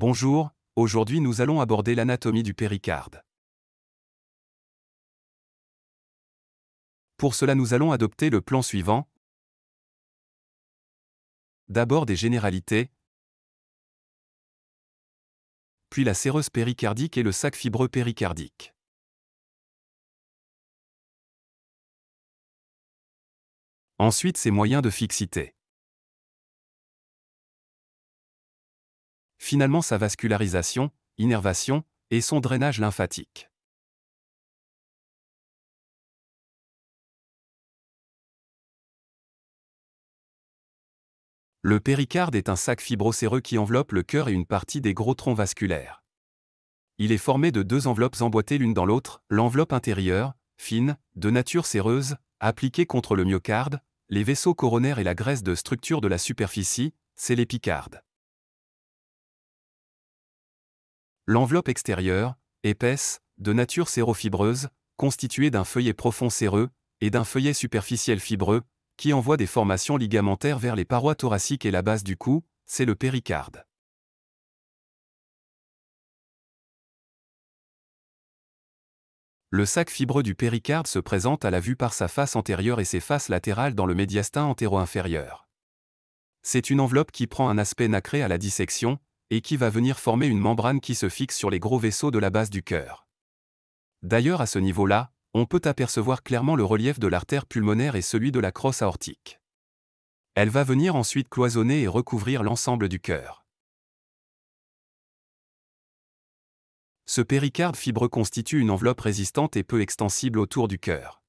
Bonjour, aujourd'hui nous allons aborder l'anatomie du péricarde. Pour cela nous allons adopter le plan suivant. D'abord des généralités, puis la séreuse péricardique et le sac fibreux péricardique. Ensuite ses moyens de fixité. finalement sa vascularisation, innervation et son drainage lymphatique. Le péricarde est un sac fibrocéreux qui enveloppe le cœur et une partie des gros troncs vasculaires. Il est formé de deux enveloppes emboîtées l'une dans l'autre, l'enveloppe intérieure, fine, de nature séreuse, appliquée contre le myocarde, les vaisseaux coronaires et la graisse de structure de la superficie, c'est l'épicarde. L'enveloppe extérieure, épaisse, de nature sérofibreuse, constituée d'un feuillet profond séreux et d'un feuillet superficiel fibreux, qui envoie des formations ligamentaires vers les parois thoraciques et la base du cou, c'est le péricarde. Le sac fibreux du péricarde se présente à la vue par sa face antérieure et ses faces latérales dans le médiastin antéro-inférieur. C'est une enveloppe qui prend un aspect nacré à la dissection, et qui va venir former une membrane qui se fixe sur les gros vaisseaux de la base du cœur. D'ailleurs à ce niveau-là, on peut apercevoir clairement le relief de l'artère pulmonaire et celui de la crosse aortique. Elle va venir ensuite cloisonner et recouvrir l'ensemble du cœur. Ce péricarde fibreux constitue une enveloppe résistante et peu extensible autour du cœur.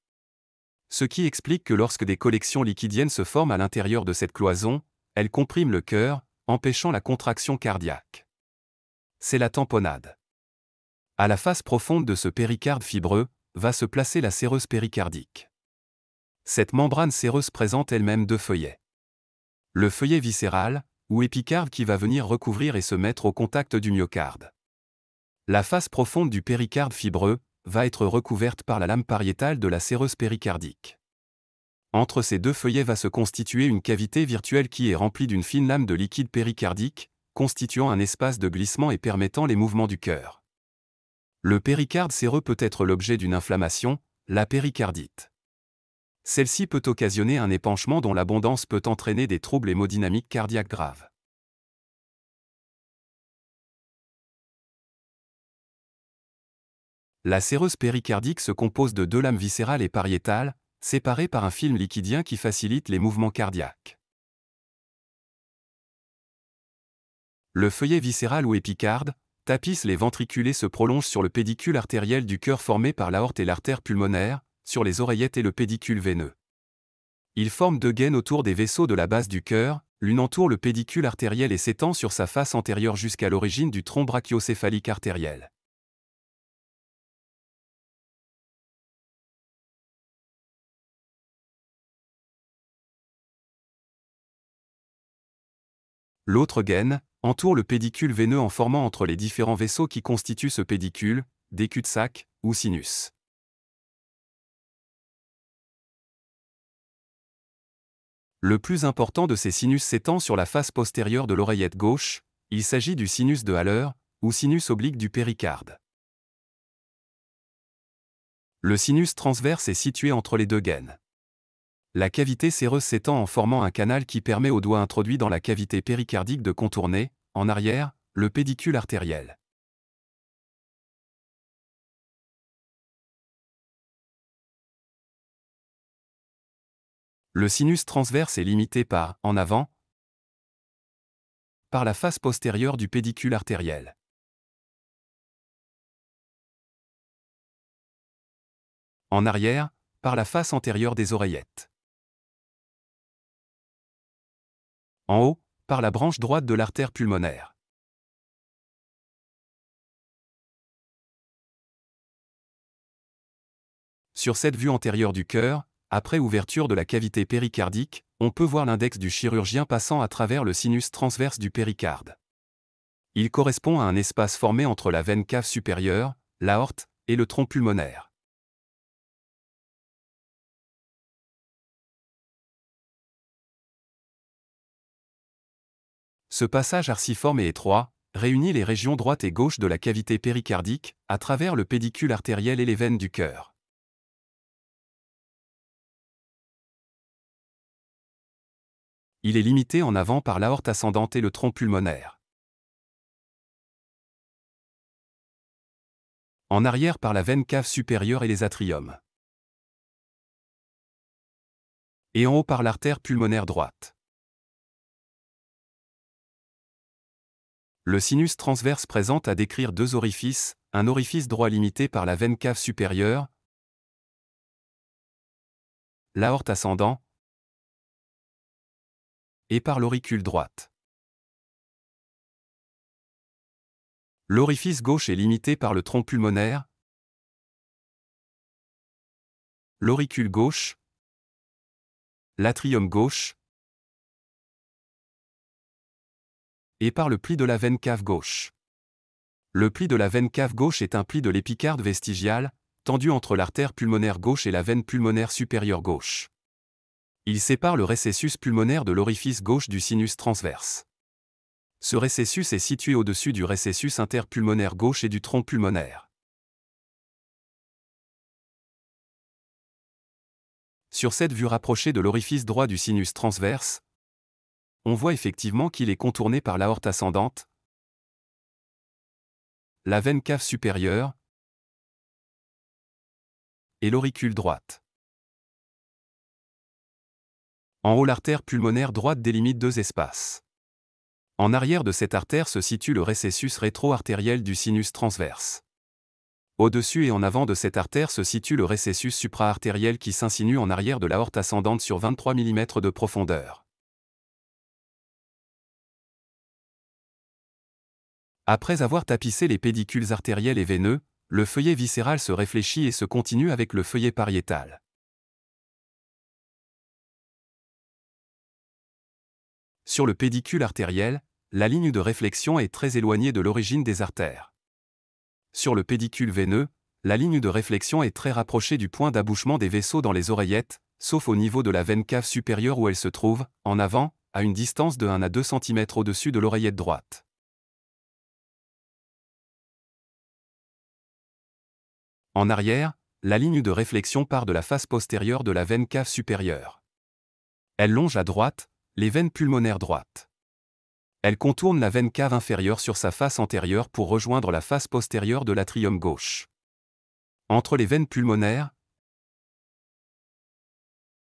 Ce qui explique que lorsque des collections liquidiennes se forment à l'intérieur de cette cloison, elles compriment le cœur, empêchant la contraction cardiaque. C'est la tamponade. À la face profonde de ce péricarde fibreux, va se placer la séreuse péricardique. Cette membrane séreuse présente elle-même deux feuillets. Le feuillet viscéral, ou épicarde qui va venir recouvrir et se mettre au contact du myocarde. La face profonde du péricarde fibreux va être recouverte par la lame pariétale de la séreuse péricardique entre ces deux feuillets va se constituer une cavité virtuelle qui est remplie d'une fine lame de liquide péricardique, constituant un espace de glissement et permettant les mouvements du cœur. Le péricarde séreux peut être l'objet d'une inflammation, la péricardite. Celle-ci peut occasionner un épanchement dont l'abondance peut entraîner des troubles hémodynamiques cardiaques graves. La séreuse péricardique se compose de deux lames viscérales et pariétales, séparé par un film liquidien qui facilite les mouvements cardiaques. Le feuillet viscéral ou épicarde, tapisse les ventriculés et se prolonge sur le pédicule artériel du cœur formé par l'aorte et l'artère pulmonaire, sur les oreillettes et le pédicule veineux. Il forme deux gaines autour des vaisseaux de la base du cœur, l'une entoure le pédicule artériel et s'étend sur sa face antérieure jusqu'à l'origine du tronc brachiocéphalique artériel. L'autre gaine entoure le pédicule veineux en formant entre les différents vaisseaux qui constituent ce pédicule des cul-de-sac ou sinus. Le plus important de ces sinus s'étend sur la face postérieure de l'oreillette gauche, il s'agit du sinus de Haller, ou sinus oblique du péricarde. Le sinus transverse est situé entre les deux gaines. La cavité séreuse s'étend en formant un canal qui permet au doigt introduit dans la cavité péricardique de contourner, en arrière, le pédicule artériel. Le sinus transverse est limité par, en avant, par la face postérieure du pédicule artériel. En arrière, par la face antérieure des oreillettes. en haut, par la branche droite de l'artère pulmonaire. Sur cette vue antérieure du cœur, après ouverture de la cavité péricardique, on peut voir l'index du chirurgien passant à travers le sinus transverse du péricarde. Il correspond à un espace formé entre la veine cave supérieure, l'aorte, et le tronc pulmonaire. Ce passage arciforme et étroit réunit les régions droite et gauche de la cavité péricardique à travers le pédicule artériel et les veines du cœur. Il est limité en avant par l'aorte ascendante et le tronc pulmonaire. en arrière par la veine cave supérieure et les atriums, et en haut par l'artère pulmonaire droite. Le sinus transverse présente à décrire deux orifices, un orifice droit limité par la veine cave supérieure, l'aorte ascendant, et par l'auricule droite. L'orifice gauche est limité par le tronc pulmonaire, l'auricule gauche, l'atrium gauche, et par le pli de la veine cave gauche. Le pli de la veine cave gauche est un pli de l'épicarde vestigiale, tendu entre l'artère pulmonaire gauche et la veine pulmonaire supérieure gauche. Il sépare le récessus pulmonaire de l'orifice gauche du sinus transverse. Ce récessus est situé au-dessus du récessus interpulmonaire gauche et du tronc pulmonaire. Sur cette vue rapprochée de l'orifice droit du sinus transverse, on voit effectivement qu'il est contourné par l'aorte ascendante, la veine cave supérieure et l'auricule droite. En haut, l'artère pulmonaire droite délimite deux espaces. En arrière de cette artère se situe le récessus rétro-artériel du sinus transverse. Au-dessus et en avant de cette artère se situe le récessus supra-artériel qui s'insinue en arrière de l'aorte ascendante sur 23 mm de profondeur. Après avoir tapissé les pédicules artériels et veineux, le feuillet viscéral se réfléchit et se continue avec le feuillet pariétal. Sur le pédicule artériel, la ligne de réflexion est très éloignée de l'origine des artères. Sur le pédicule veineux, la ligne de réflexion est très rapprochée du point d'abouchement des vaisseaux dans les oreillettes, sauf au niveau de la veine cave supérieure où elle se trouve, en avant, à une distance de 1 à 2 cm au-dessus de l'oreillette droite. En arrière, la ligne de réflexion part de la face postérieure de la veine cave supérieure. Elle longe à droite, les veines pulmonaires droites. Elle contourne la veine cave inférieure sur sa face antérieure pour rejoindre la face postérieure de l'atrium gauche. Entre les veines pulmonaires,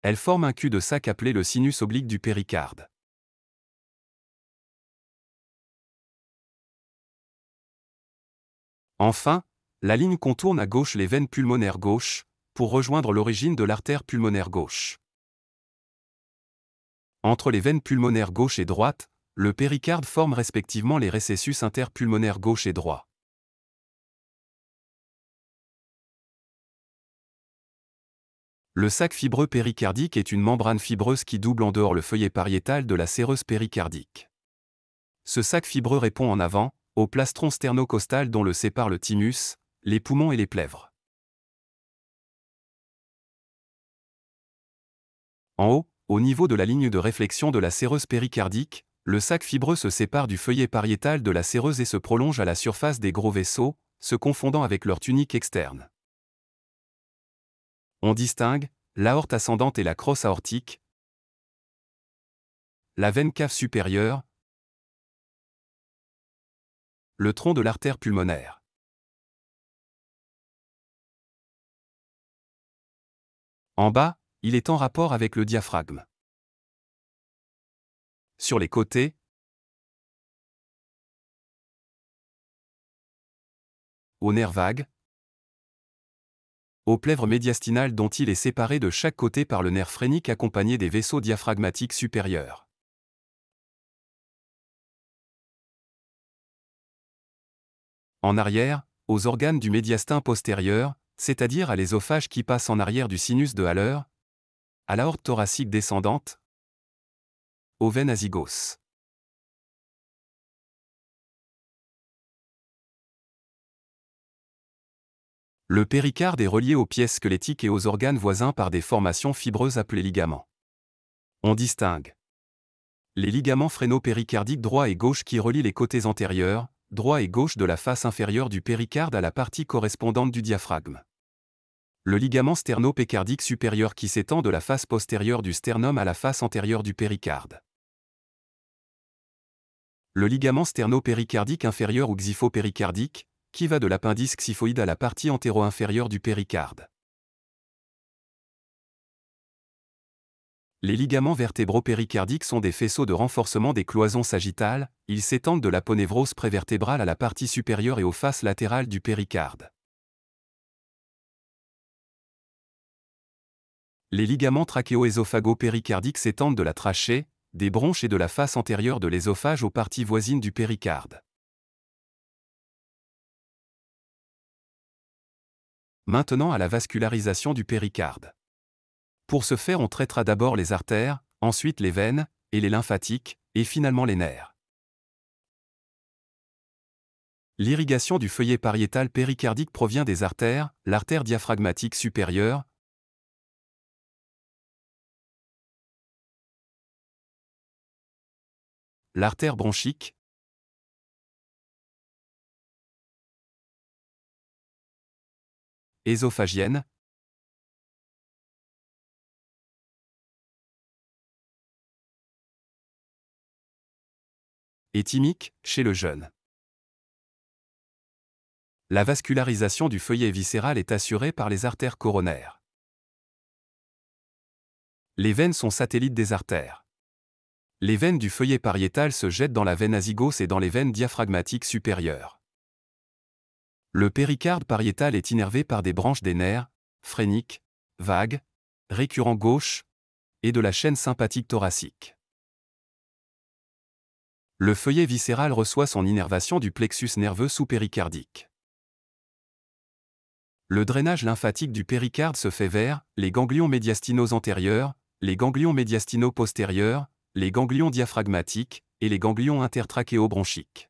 elle forme un cul de sac appelé le sinus oblique du péricarde. Enfin, la ligne contourne à gauche les veines pulmonaires gauches, pour rejoindre l'origine de l'artère pulmonaire gauche. Entre les veines pulmonaires gauche et droite, le péricarde forme respectivement les récessus interpulmonaires gauche et droit. Le sac fibreux péricardique est une membrane fibreuse qui double en dehors le feuillet pariétal de la séreuse péricardique. Ce sac fibreux répond en avant, au plastron sternocostal dont le sépare le thymus, les poumons et les plèvres. En haut, au niveau de la ligne de réflexion de la séreuse péricardique, le sac fibreux se sépare du feuillet pariétal de la séreuse et se prolonge à la surface des gros vaisseaux, se confondant avec leur tunique externe. On distingue l'aorte ascendante et la crosse aortique, la veine cave supérieure, le tronc de l'artère pulmonaire. En bas, il est en rapport avec le diaphragme. Sur les côtés, au nerf vague, au plèvre médiastinal dont il est séparé de chaque côté par le nerf phrénique accompagné des vaisseaux diaphragmatiques supérieurs. En arrière, aux organes du médiastin postérieur, c'est-à-dire à, l'ésophage qui passe en arrière du sinus de Haller, à la horte thoracique descendante, aux veines azygos. Le péricarde est relié aux pièces squelettiques et aux organes voisins par des formations fibreuses appelées ligaments. On distingue les ligaments fréno-péricardiques droit et gauche qui relient les côtés antérieurs, droit et gauche de la face inférieure du péricarde à la partie correspondante du diaphragme le ligament sternopécardique supérieur qui s'étend de la face postérieure du sternum à la face antérieure du péricarde. Le ligament sternopéricardique inférieur ou xyphopéricardique, qui va de l'appendice xyphoïde à la partie antéro-inférieure du péricarde. Les ligaments vertébro-péricardiques sont des faisceaux de renforcement des cloisons sagittales, ils s'étendent de la ponévrose prévertébrale à la partie supérieure et aux faces latérales du péricarde. Les ligaments trachéo-ésophago-péricardiques s'étendent de la trachée, des bronches et de la face antérieure de l'ésophage aux parties voisines du péricarde. Maintenant à la vascularisation du péricarde. Pour ce faire, on traitera d'abord les artères, ensuite les veines, et les lymphatiques, et finalement les nerfs. L'irrigation du feuillet pariétal péricardique provient des artères, l'artère diaphragmatique supérieure, L'artère bronchique Ésophagienne thymique chez le jeune. La vascularisation du feuillet viscéral est assurée par les artères coronaires. Les veines sont satellites des artères les veines du feuillet pariétal se jettent dans la veine azygos et dans les veines diaphragmatiques supérieures. Le péricarde pariétal est innervé par des branches des nerfs, phréniques, vagues, récurrents gauche, et de la chaîne sympathique thoracique. Le feuillet viscéral reçoit son innervation du plexus nerveux sous-péricardique. Le drainage lymphatique du péricarde se fait vers les ganglions médiastinaux antérieurs, les ganglions médiastinaux postérieurs, les ganglions diaphragmatiques et les ganglions intertrachéobronchiques.